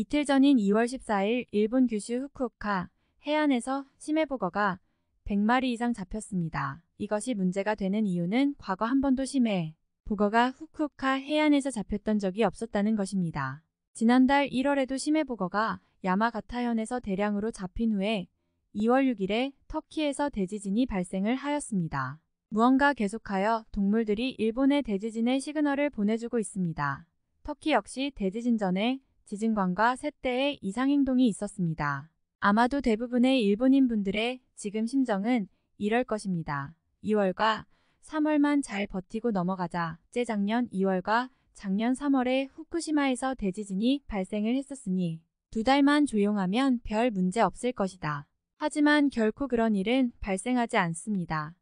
이틀 전인 2월 14일 일본 규슈 후쿠오카 해안에서 심해보거가 100마리 이상 잡혔습니다. 이것이 문제가 되는 이유는 과거 한 번도 심해 보거가 후쿠오카 해안에서 잡혔던 적이 없었다는 것입니다. 지난달 1월에도 심해보거가 야마가타현에서 대량으로 잡힌 후에 2월 6일에 터키에서 대지진이 발생을 하였습니다. 무언가 계속하여 동물들이 일본의 대지진의 시그널을 보내주고 있습니다. 터키 역시 대지진 전에 지진관과 세대의 이상행동이 있었습니다. 아마도 대부분의 일본인분들의 지금 심정은 이럴 것입니다. 2월과 3월만 잘 버티고 넘어가자. 재작년 2월과 작년 3월에 후쿠시마에서 대지진이 발생을 했었으니 두 달만 조용하면 별 문제 없을 것이다. 하지만 결코 그런 일은 발생하지 않습니다.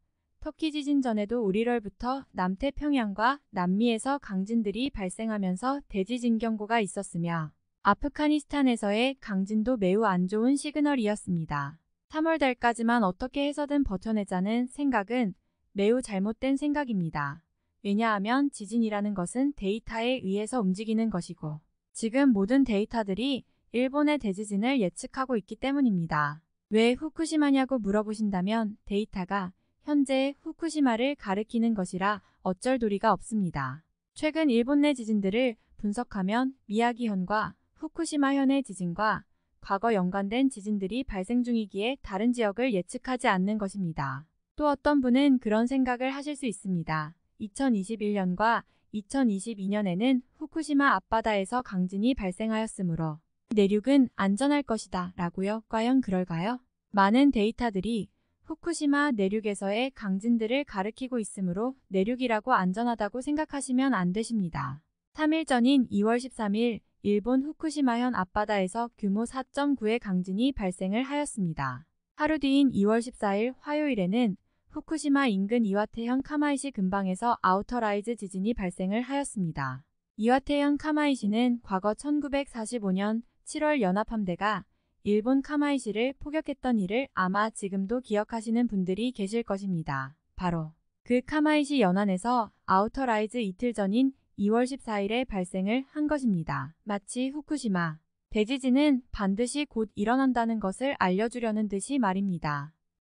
터키 지진 전에도 우리월부터 남태평양과 남미에서 강진들이 발생하면서 대지진 경고가 있었으며 아프가니스탄에서의 강진도 매우 안 좋은 시그널이었습니다. 3월 달까지만 어떻게 해서든 버텨내자는 생각은 매우 잘못된 생각입니다. 왜냐하면 지진이라는 것은 데이터에 의해서 움직이는 것이고 지금 모든 데이터들이 일본의 대지진을 예측하고 있기 때문입니다. 왜 후쿠시마냐고 물어보신다면 데이터가 현재 후쿠시마를 가리키는 것이라 어쩔 도리가 없습니다. 최근 일본 내 지진들을 분석하면 미야기현과 후쿠시마현의 지진과 과거 연관된 지진들이 발생 중이기에 다른 지역을 예측하지 않는 것입니다. 또 어떤 분은 그런 생각을 하실 수 있습니다. 2021년과 2022년에는 후쿠시마 앞바다에서 강진이 발생하였으므로 내륙은 안전할 것이다 라고요. 과연 그럴까요? 많은 데이터들이 후쿠시마 내륙에서의 강진들을 가르키고 있으므로 내륙이라고 안전하다고 생각하시면 안 되십니다. 3일 전인 2월 13일 일본 후쿠시마현 앞바다에서 규모 4.9의 강진이 발생을 하였습니다. 하루 뒤인 2월 14일 화요일에는 후쿠시마 인근 이와테현 카마이시 근방에서 아우터라이즈 지진이 발생을 하였습니다. 이와테현 카마이시는 과거 1945년 7월 연합함대가 일본 카마이시를 포격했던 일을 아마 지금도 기억하시는 분들이 계실 것입니다. 바로 그 카마이시 연안에서 아우터라이즈 이틀 전인 2월 14일에 발생을 한 것입니다. 마치 후쿠시마 대지진은 반드시 곧 일어난다는 것을 알려주려는 듯이 말입니다.